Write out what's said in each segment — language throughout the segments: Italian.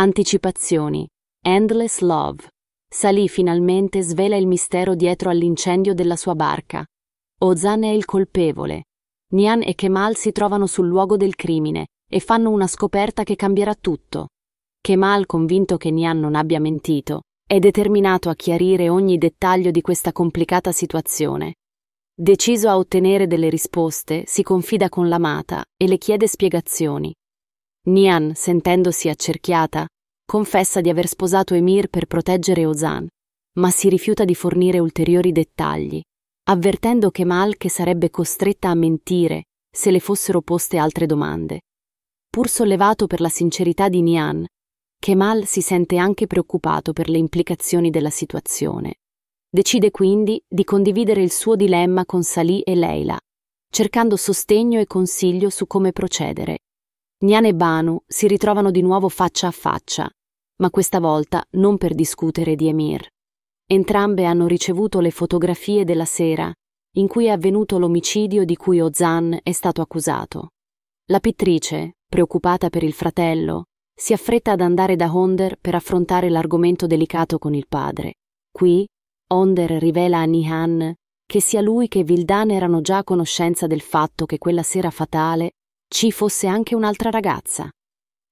Anticipazioni. Endless Love. Salì finalmente svela il mistero dietro all'incendio della sua barca. Ozan è il colpevole. Nian e Kemal si trovano sul luogo del crimine e fanno una scoperta che cambierà tutto. Kemal, convinto che Nian non abbia mentito, è determinato a chiarire ogni dettaglio di questa complicata situazione. Deciso a ottenere delle risposte, si confida con l'amata e le chiede spiegazioni. Nian, sentendosi accerchiata, confessa di aver sposato Emir per proteggere Ozan, ma si rifiuta di fornire ulteriori dettagli, avvertendo Kemal che sarebbe costretta a mentire se le fossero poste altre domande. Pur sollevato per la sincerità di Nian, Kemal si sente anche preoccupato per le implicazioni della situazione. Decide quindi di condividere il suo dilemma con Salih e Leila, cercando sostegno e consiglio su come procedere. Nian e Banu si ritrovano di nuovo faccia a faccia, ma questa volta non per discutere di Emir. Entrambe hanno ricevuto le fotografie della sera in cui è avvenuto l'omicidio di cui Ozan è stato accusato. La pittrice, preoccupata per il fratello, si affretta ad andare da Honder per affrontare l'argomento delicato con il padre. Qui, Honder rivela a Nihan che sia lui che Vildan erano già a conoscenza del fatto che quella sera fatale ci fosse anche un'altra ragazza.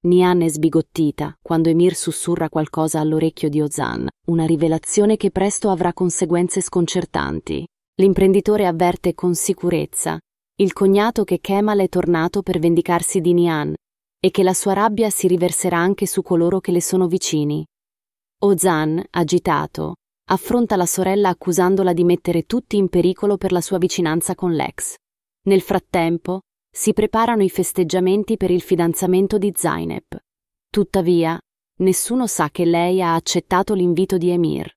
Nian è sbigottita quando Emir sussurra qualcosa all'orecchio di Ozan, una rivelazione che presto avrà conseguenze sconcertanti. L'imprenditore avverte con sicurezza il cognato che Kemal è tornato per vendicarsi di Nian e che la sua rabbia si riverserà anche su coloro che le sono vicini. Ozan, agitato, affronta la sorella accusandola di mettere tutti in pericolo per la sua vicinanza con l'ex. Nel frattempo, si preparano i festeggiamenti per il fidanzamento di Zainab. Tuttavia, nessuno sa che lei ha accettato l'invito di Emir.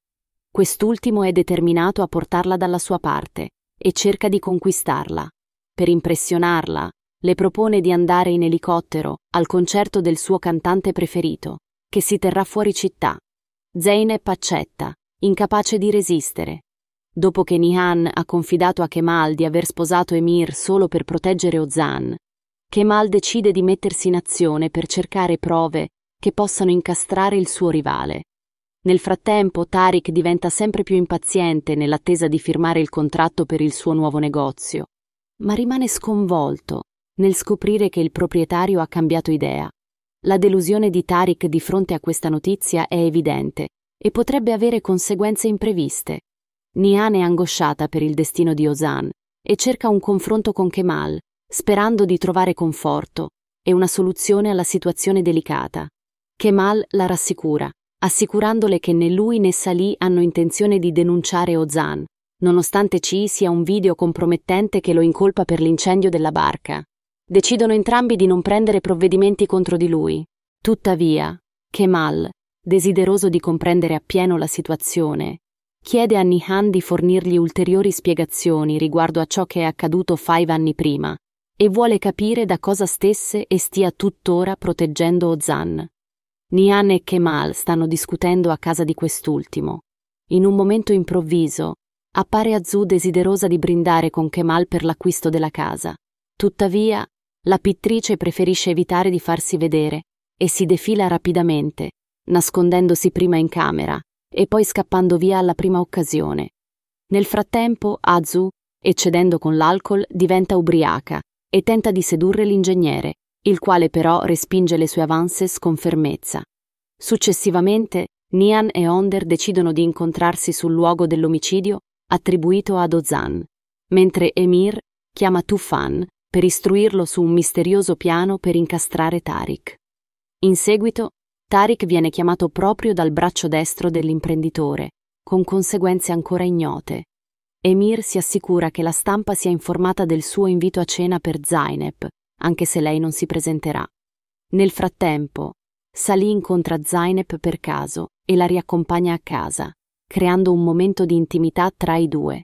Quest'ultimo è determinato a portarla dalla sua parte e cerca di conquistarla. Per impressionarla, le propone di andare in elicottero al concerto del suo cantante preferito, che si terrà fuori città. Zainab accetta, incapace di resistere, Dopo che Nihan ha confidato a Kemal di aver sposato Emir solo per proteggere Ozan, Kemal decide di mettersi in azione per cercare prove che possano incastrare il suo rivale. Nel frattempo Tariq diventa sempre più impaziente nell'attesa di firmare il contratto per il suo nuovo negozio, ma rimane sconvolto nel scoprire che il proprietario ha cambiato idea. La delusione di Tariq di fronte a questa notizia è evidente e potrebbe avere conseguenze impreviste. Nian è angosciata per il destino di Ozan e cerca un confronto con Kemal, sperando di trovare conforto e una soluzione alla situazione delicata. Kemal la rassicura, assicurandole che né lui né Salì hanno intenzione di denunciare Ozan, nonostante ci sia un video compromettente che lo incolpa per l'incendio della barca. Decidono entrambi di non prendere provvedimenti contro di lui. Tuttavia, Kemal, desideroso di comprendere appieno la situazione, chiede a Nihan di fornirgli ulteriori spiegazioni riguardo a ciò che è accaduto five anni prima e vuole capire da cosa stesse e stia tuttora proteggendo Ozan. Nihan e Kemal stanno discutendo a casa di quest'ultimo. In un momento improvviso, appare Azu desiderosa di brindare con Kemal per l'acquisto della casa. Tuttavia, la pittrice preferisce evitare di farsi vedere e si defila rapidamente, nascondendosi prima in camera, e poi scappando via alla prima occasione. Nel frattempo, Azu, eccedendo con l'alcol, diventa ubriaca e tenta di sedurre l'ingegnere, il quale però respinge le sue avances con fermezza. Successivamente, Nian e Onder decidono di incontrarsi sul luogo dell'omicidio attribuito ad Ozan, mentre Emir chiama Tufan per istruirlo su un misterioso piano per incastrare Tariq. In seguito, Tariq viene chiamato proprio dal braccio destro dell'imprenditore, con conseguenze ancora ignote. Emir si assicura che la stampa sia informata del suo invito a cena per Zainab, anche se lei non si presenterà. Nel frattempo, Salì incontra Zainab per caso e la riaccompagna a casa, creando un momento di intimità tra i due.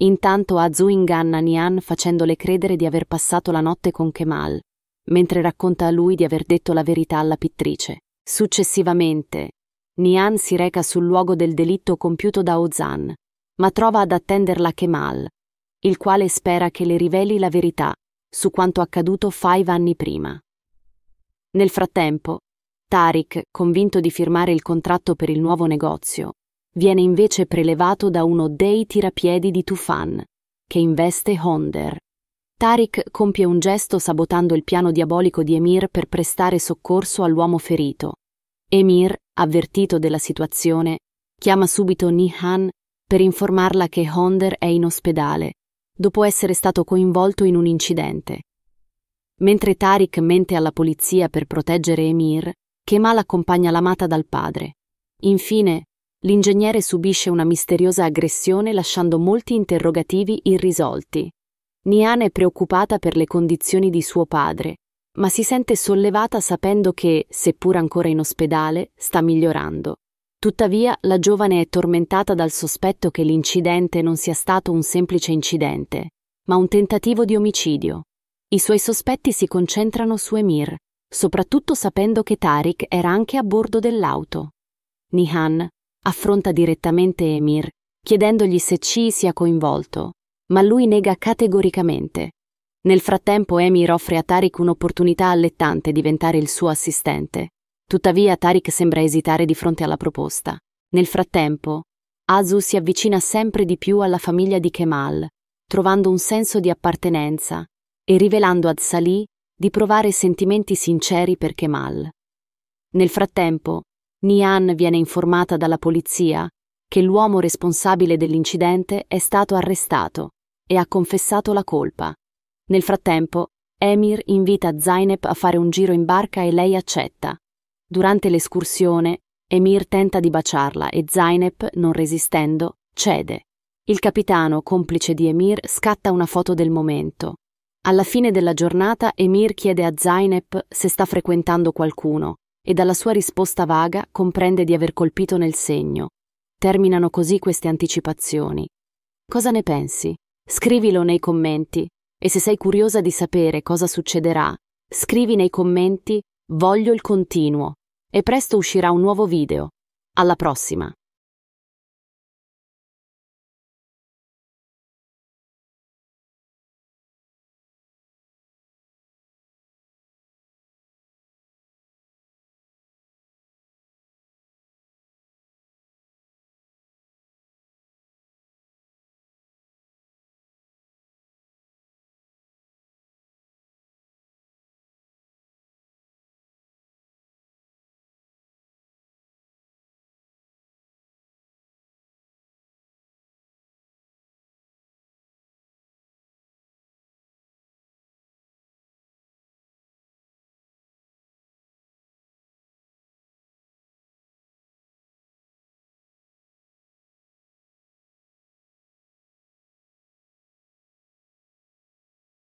Intanto Azu inganna Nian facendole credere di aver passato la notte con Kemal, mentre racconta a lui di aver detto la verità alla pittrice. Successivamente, Nian si reca sul luogo del delitto compiuto da Ozan, ma trova ad attenderla Kemal, il quale spera che le riveli la verità su quanto accaduto five anni prima. Nel frattempo, Tariq, convinto di firmare il contratto per il nuovo negozio, viene invece prelevato da uno dei tirapiedi di Tufan, che investe Honder. Tariq compie un gesto sabotando il piano diabolico di Emir per prestare soccorso all'uomo ferito. Emir, avvertito della situazione, chiama subito Nihan per informarla che Honder è in ospedale, dopo essere stato coinvolto in un incidente. Mentre Tariq mente alla polizia per proteggere Emir, Kemal accompagna l'amata dal padre. Infine, l'ingegnere subisce una misteriosa aggressione lasciando molti interrogativi irrisolti. Nian è preoccupata per le condizioni di suo padre, ma si sente sollevata sapendo che, seppur ancora in ospedale, sta migliorando. Tuttavia, la giovane è tormentata dal sospetto che l'incidente non sia stato un semplice incidente, ma un tentativo di omicidio. I suoi sospetti si concentrano su Emir, soprattutto sapendo che Tariq era anche a bordo dell'auto. Nihan affronta direttamente Emir, chiedendogli se Chi sia coinvolto, ma lui nega categoricamente. Nel frattempo Emir offre a Tariq un'opportunità allettante diventare il suo assistente. Tuttavia Tariq sembra esitare di fronte alla proposta. Nel frattempo, Azu si avvicina sempre di più alla famiglia di Kemal, trovando un senso di appartenenza e rivelando ad Salih di provare sentimenti sinceri per Kemal. Nel frattempo, Nian viene informata dalla polizia che l'uomo responsabile dell'incidente è stato arrestato e ha confessato la colpa. Nel frattempo, Emir invita Zainab a fare un giro in barca e lei accetta. Durante l'escursione, Emir tenta di baciarla e Zainab, non resistendo, cede. Il capitano, complice di Emir, scatta una foto del momento. Alla fine della giornata Emir chiede a Zainab se sta frequentando qualcuno e dalla sua risposta vaga comprende di aver colpito nel segno. Terminano così queste anticipazioni. Cosa ne pensi? Scrivilo nei commenti e se sei curiosa di sapere cosa succederà, scrivi nei commenti Voglio il continuo e presto uscirà un nuovo video. Alla prossima!